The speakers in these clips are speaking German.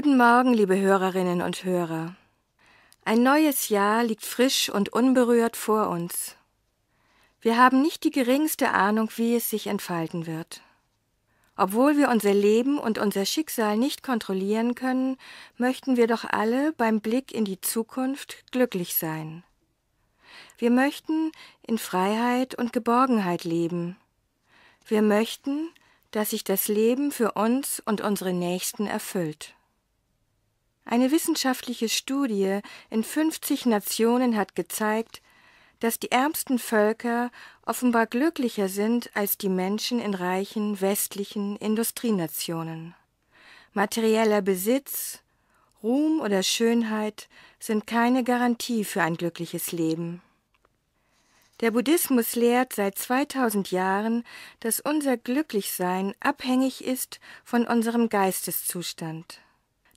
Guten Morgen, liebe Hörerinnen und Hörer. Ein neues Jahr liegt frisch und unberührt vor uns. Wir haben nicht die geringste Ahnung, wie es sich entfalten wird. Obwohl wir unser Leben und unser Schicksal nicht kontrollieren können, möchten wir doch alle beim Blick in die Zukunft glücklich sein. Wir möchten in Freiheit und Geborgenheit leben. Wir möchten, dass sich das Leben für uns und unsere Nächsten erfüllt. Eine wissenschaftliche Studie in 50 Nationen hat gezeigt, dass die ärmsten Völker offenbar glücklicher sind als die Menschen in reichen westlichen Industrienationen. Materieller Besitz, Ruhm oder Schönheit sind keine Garantie für ein glückliches Leben. Der Buddhismus lehrt seit 2000 Jahren, dass unser Glücklichsein abhängig ist von unserem Geisteszustand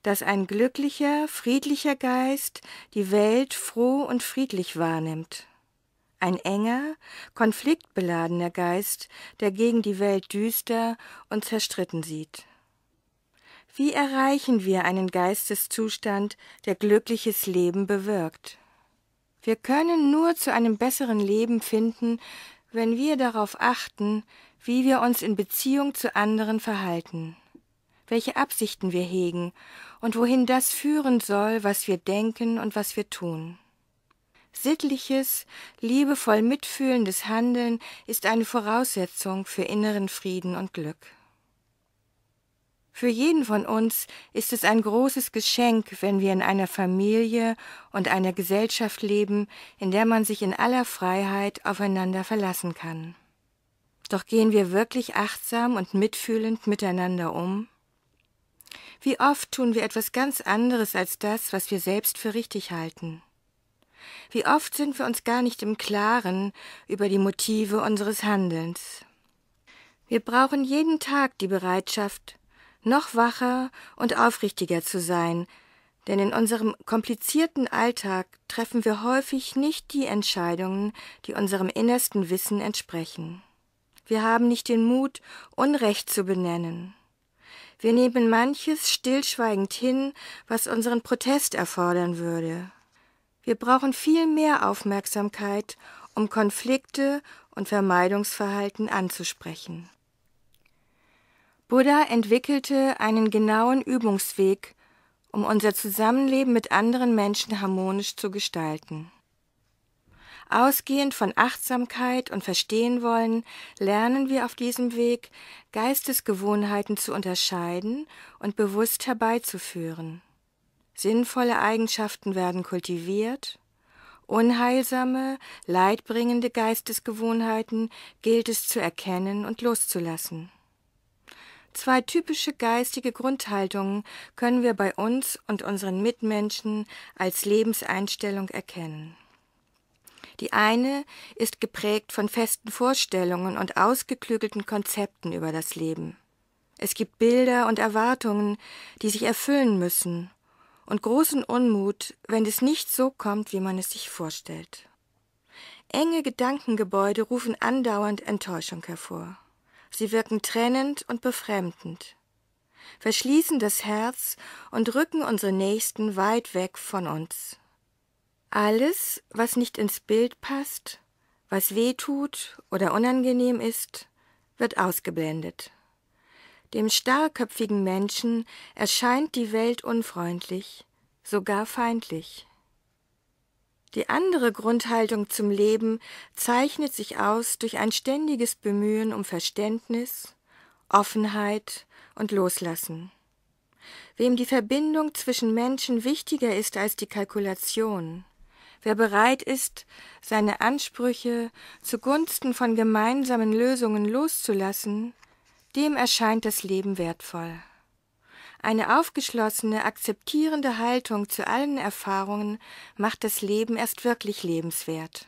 dass ein glücklicher, friedlicher Geist die Welt froh und friedlich wahrnimmt. Ein enger, konfliktbeladener Geist, der gegen die Welt düster und zerstritten sieht. Wie erreichen wir einen Geisteszustand, der glückliches Leben bewirkt? Wir können nur zu einem besseren Leben finden, wenn wir darauf achten, wie wir uns in Beziehung zu anderen verhalten welche Absichten wir hegen und wohin das führen soll, was wir denken und was wir tun. Sittliches, liebevoll mitfühlendes Handeln ist eine Voraussetzung für inneren Frieden und Glück. Für jeden von uns ist es ein großes Geschenk, wenn wir in einer Familie und einer Gesellschaft leben, in der man sich in aller Freiheit aufeinander verlassen kann. Doch gehen wir wirklich achtsam und mitfühlend miteinander um? Wie oft tun wir etwas ganz anderes als das, was wir selbst für richtig halten. Wie oft sind wir uns gar nicht im Klaren über die Motive unseres Handelns. Wir brauchen jeden Tag die Bereitschaft, noch wacher und aufrichtiger zu sein, denn in unserem komplizierten Alltag treffen wir häufig nicht die Entscheidungen, die unserem innersten Wissen entsprechen. Wir haben nicht den Mut, Unrecht zu benennen. Wir nehmen manches stillschweigend hin, was unseren Protest erfordern würde. Wir brauchen viel mehr Aufmerksamkeit, um Konflikte und Vermeidungsverhalten anzusprechen. Buddha entwickelte einen genauen Übungsweg, um unser Zusammenleben mit anderen Menschen harmonisch zu gestalten. Ausgehend von Achtsamkeit und Verstehen wollen, lernen wir auf diesem Weg, Geistesgewohnheiten zu unterscheiden und bewusst herbeizuführen. Sinnvolle Eigenschaften werden kultiviert, unheilsame, leidbringende Geistesgewohnheiten gilt es zu erkennen und loszulassen. Zwei typische geistige Grundhaltungen können wir bei uns und unseren Mitmenschen als Lebenseinstellung erkennen. Die eine ist geprägt von festen Vorstellungen und ausgeklügelten Konzepten über das Leben. Es gibt Bilder und Erwartungen, die sich erfüllen müssen, und großen Unmut, wenn es nicht so kommt, wie man es sich vorstellt. Enge Gedankengebäude rufen andauernd Enttäuschung hervor. Sie wirken trennend und befremdend, verschließen das Herz und rücken unsere Nächsten weit weg von uns. Alles, was nicht ins Bild passt, was weh tut oder unangenehm ist, wird ausgeblendet. Dem starrköpfigen Menschen erscheint die Welt unfreundlich, sogar feindlich. Die andere Grundhaltung zum Leben zeichnet sich aus durch ein ständiges Bemühen um Verständnis, Offenheit und Loslassen. Wem die Verbindung zwischen Menschen wichtiger ist als die Kalkulation, Wer bereit ist, seine Ansprüche zugunsten von gemeinsamen Lösungen loszulassen, dem erscheint das Leben wertvoll. Eine aufgeschlossene, akzeptierende Haltung zu allen Erfahrungen macht das Leben erst wirklich lebenswert.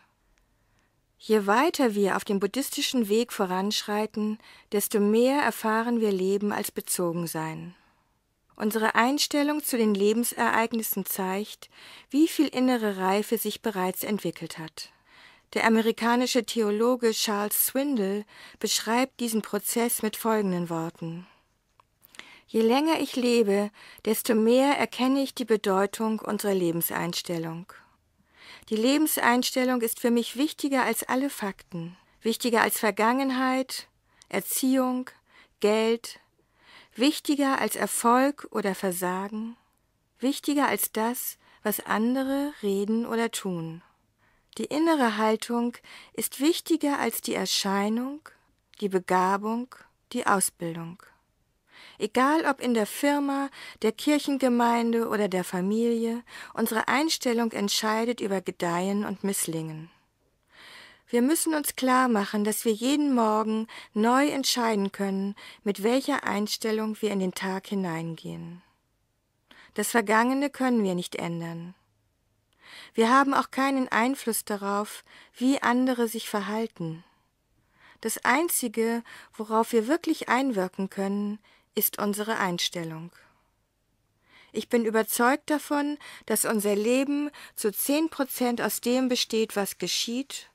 Je weiter wir auf dem buddhistischen Weg voranschreiten, desto mehr erfahren wir Leben als bezogen sein. Unsere Einstellung zu den Lebensereignissen zeigt, wie viel innere Reife sich bereits entwickelt hat. Der amerikanische Theologe Charles Swindle beschreibt diesen Prozess mit folgenden Worten Je länger ich lebe, desto mehr erkenne ich die Bedeutung unserer Lebenseinstellung. Die Lebenseinstellung ist für mich wichtiger als alle Fakten, wichtiger als Vergangenheit, Erziehung, Geld, wichtiger als Erfolg oder Versagen, wichtiger als das, was andere reden oder tun. Die innere Haltung ist wichtiger als die Erscheinung, die Begabung, die Ausbildung. Egal ob in der Firma, der Kirchengemeinde oder der Familie, unsere Einstellung entscheidet über Gedeihen und Misslingen. Wir müssen uns klar machen, dass wir jeden Morgen neu entscheiden können, mit welcher Einstellung wir in den Tag hineingehen. Das Vergangene können wir nicht ändern. Wir haben auch keinen Einfluss darauf, wie andere sich verhalten. Das Einzige, worauf wir wirklich einwirken können, ist unsere Einstellung. Ich bin überzeugt davon, dass unser Leben zu zehn Prozent aus dem besteht, was geschieht,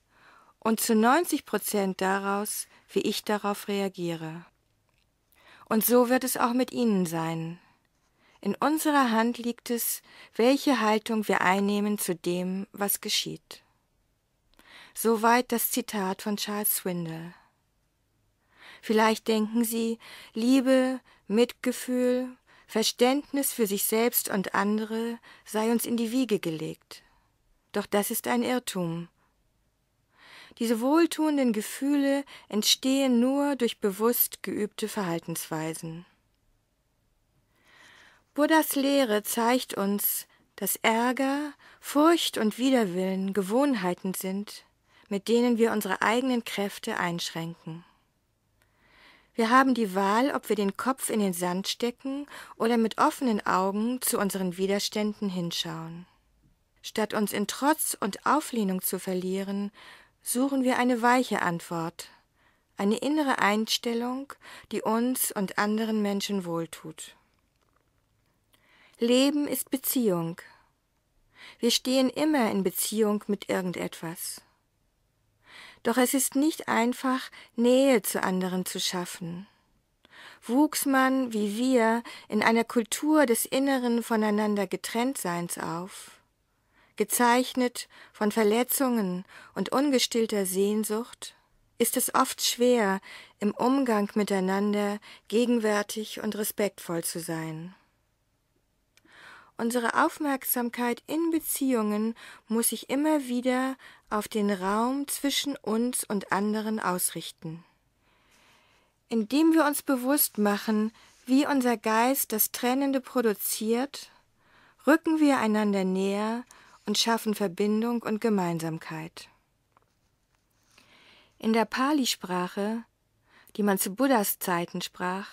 und zu 90 Prozent daraus, wie ich darauf reagiere. Und so wird es auch mit Ihnen sein. In unserer Hand liegt es, welche Haltung wir einnehmen zu dem, was geschieht. Soweit das Zitat von Charles Swindle. Vielleicht denken Sie, Liebe, Mitgefühl, Verständnis für sich selbst und andere sei uns in die Wiege gelegt. Doch das ist ein Irrtum, diese wohltuenden Gefühle entstehen nur durch bewusst geübte Verhaltensweisen. Buddhas Lehre zeigt uns, dass Ärger, Furcht und Widerwillen Gewohnheiten sind, mit denen wir unsere eigenen Kräfte einschränken. Wir haben die Wahl, ob wir den Kopf in den Sand stecken oder mit offenen Augen zu unseren Widerständen hinschauen. Statt uns in Trotz und Auflehnung zu verlieren, suchen wir eine weiche Antwort, eine innere Einstellung, die uns und anderen Menschen wohltut. Leben ist Beziehung. Wir stehen immer in Beziehung mit irgendetwas. Doch es ist nicht einfach, Nähe zu anderen zu schaffen. Wuchs man, wie wir, in einer Kultur des inneren voneinander Getrenntseins auf, gezeichnet von Verletzungen und ungestillter Sehnsucht, ist es oft schwer, im Umgang miteinander gegenwärtig und respektvoll zu sein. Unsere Aufmerksamkeit in Beziehungen muss sich immer wieder auf den Raum zwischen uns und anderen ausrichten. Indem wir uns bewusst machen, wie unser Geist das Trennende produziert, rücken wir einander näher und schaffen Verbindung und Gemeinsamkeit. In der Pali-Sprache, die man zu Buddhas Zeiten sprach,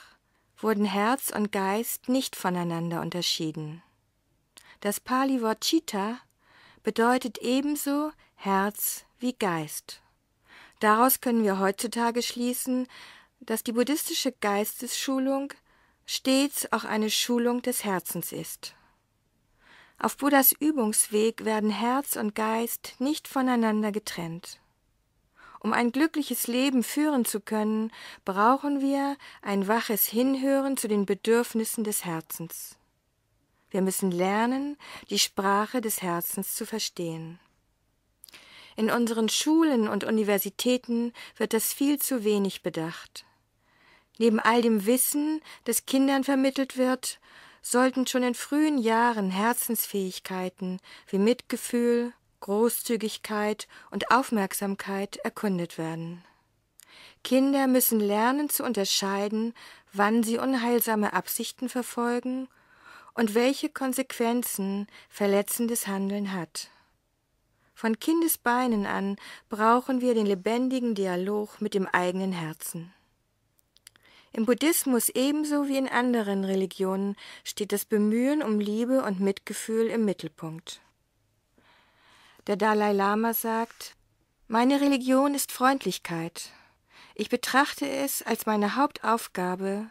wurden Herz und Geist nicht voneinander unterschieden. Das Pali-Wort Chitta bedeutet ebenso Herz wie Geist. Daraus können wir heutzutage schließen, dass die buddhistische Geistesschulung stets auch eine Schulung des Herzens ist. Auf Buddhas Übungsweg werden Herz und Geist nicht voneinander getrennt. Um ein glückliches Leben führen zu können, brauchen wir ein waches Hinhören zu den Bedürfnissen des Herzens. Wir müssen lernen, die Sprache des Herzens zu verstehen. In unseren Schulen und Universitäten wird das viel zu wenig bedacht. Neben all dem Wissen, das Kindern vermittelt wird, sollten schon in frühen Jahren Herzensfähigkeiten wie Mitgefühl, Großzügigkeit und Aufmerksamkeit erkundet werden. Kinder müssen lernen zu unterscheiden, wann sie unheilsame Absichten verfolgen und welche Konsequenzen verletzendes Handeln hat. Von Kindesbeinen an brauchen wir den lebendigen Dialog mit dem eigenen Herzen. Im Buddhismus ebenso wie in anderen Religionen steht das Bemühen um Liebe und Mitgefühl im Mittelpunkt. Der Dalai Lama sagt, meine Religion ist Freundlichkeit. Ich betrachte es als meine Hauptaufgabe,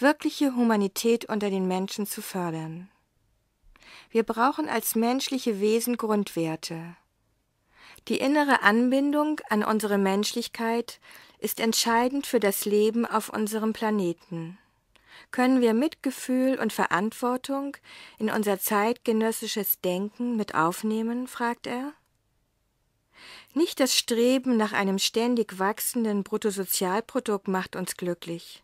wirkliche Humanität unter den Menschen zu fördern. Wir brauchen als menschliche Wesen Grundwerte. Die innere Anbindung an unsere Menschlichkeit ist entscheidend für das Leben auf unserem Planeten. Können wir Mitgefühl und Verantwortung in unser zeitgenössisches Denken mit aufnehmen? fragt er. Nicht das Streben nach einem ständig wachsenden Bruttosozialprodukt macht uns glücklich.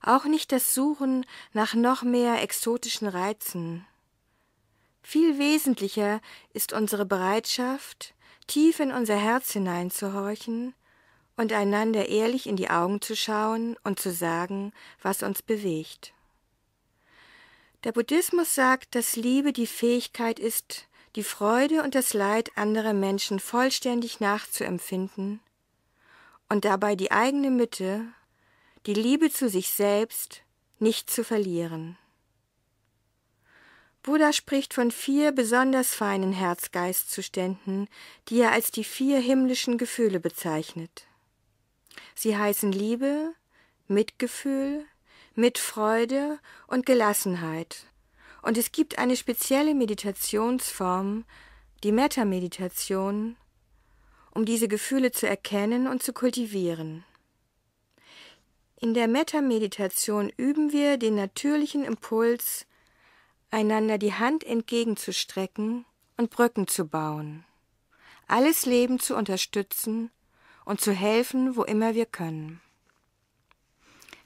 Auch nicht das Suchen nach noch mehr exotischen Reizen. Viel wesentlicher ist unsere Bereitschaft, tief in unser Herz hineinzuhorchen und einander ehrlich in die Augen zu schauen und zu sagen, was uns bewegt. Der Buddhismus sagt, dass Liebe die Fähigkeit ist, die Freude und das Leid anderer Menschen vollständig nachzuempfinden und dabei die eigene Mitte, die Liebe zu sich selbst, nicht zu verlieren. Buddha spricht von vier besonders feinen Herzgeistzuständen, die er als die vier himmlischen Gefühle bezeichnet. Sie heißen Liebe, Mitgefühl, Mitfreude und Gelassenheit. Und es gibt eine spezielle Meditationsform, die Metta-Meditation, um diese Gefühle zu erkennen und zu kultivieren. In der Metta-Meditation üben wir den natürlichen Impuls, einander die Hand entgegenzustrecken und Brücken zu bauen, alles Leben zu unterstützen und zu helfen, wo immer wir können.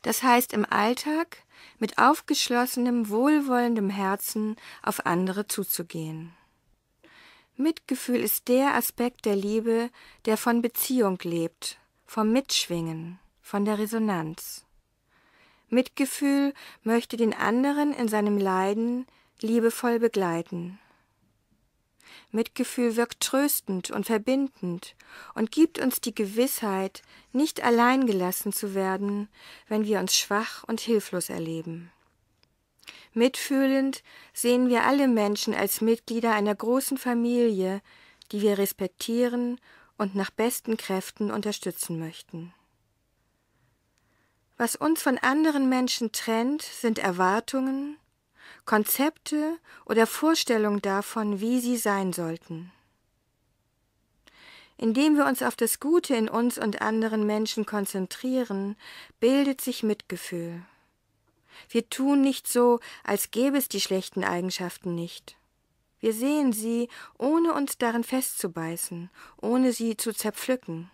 Das heißt im Alltag mit aufgeschlossenem, wohlwollendem Herzen auf andere zuzugehen. Mitgefühl ist der Aspekt der Liebe, der von Beziehung lebt, vom Mitschwingen, von der Resonanz. Mitgefühl möchte den anderen in seinem Leiden liebevoll begleiten. Mitgefühl wirkt tröstend und verbindend und gibt uns die Gewissheit, nicht allein gelassen zu werden, wenn wir uns schwach und hilflos erleben. Mitfühlend sehen wir alle Menschen als Mitglieder einer großen Familie, die wir respektieren und nach besten Kräften unterstützen möchten. Was uns von anderen Menschen trennt, sind Erwartungen, Konzepte oder Vorstellungen davon, wie sie sein sollten. Indem wir uns auf das Gute in uns und anderen Menschen konzentrieren, bildet sich Mitgefühl. Wir tun nicht so, als gäbe es die schlechten Eigenschaften nicht. Wir sehen sie, ohne uns darin festzubeißen, ohne sie zu zerpflücken.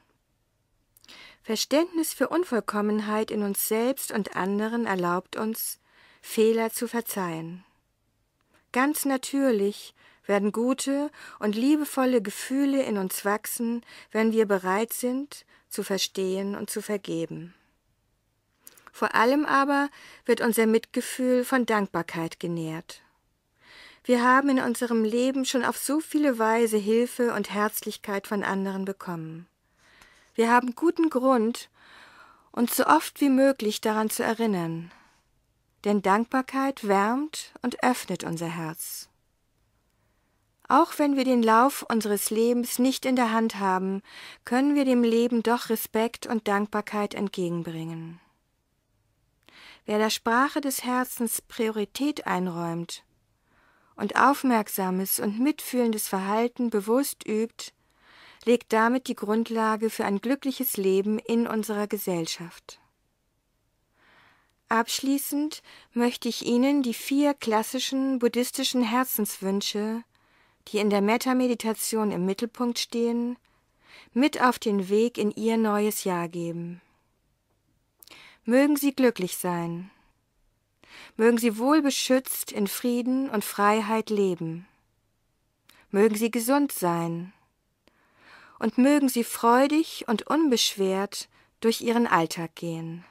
Verständnis für Unvollkommenheit in uns selbst und anderen erlaubt uns, Fehler zu verzeihen. Ganz natürlich werden gute und liebevolle Gefühle in uns wachsen, wenn wir bereit sind, zu verstehen und zu vergeben. Vor allem aber wird unser Mitgefühl von Dankbarkeit genährt. Wir haben in unserem Leben schon auf so viele Weise Hilfe und Herzlichkeit von anderen bekommen. Wir haben guten Grund, uns so oft wie möglich daran zu erinnern denn Dankbarkeit wärmt und öffnet unser Herz. Auch wenn wir den Lauf unseres Lebens nicht in der Hand haben, können wir dem Leben doch Respekt und Dankbarkeit entgegenbringen. Wer der Sprache des Herzens Priorität einräumt und aufmerksames und mitfühlendes Verhalten bewusst übt, legt damit die Grundlage für ein glückliches Leben in unserer Gesellschaft. Abschließend möchte ich Ihnen die vier klassischen buddhistischen Herzenswünsche, die in der Metta-Meditation im Mittelpunkt stehen, mit auf den Weg in Ihr neues Jahr geben. Mögen Sie glücklich sein. Mögen Sie wohl beschützt in Frieden und Freiheit leben. Mögen Sie gesund sein. Und mögen Sie freudig und unbeschwert durch Ihren Alltag gehen.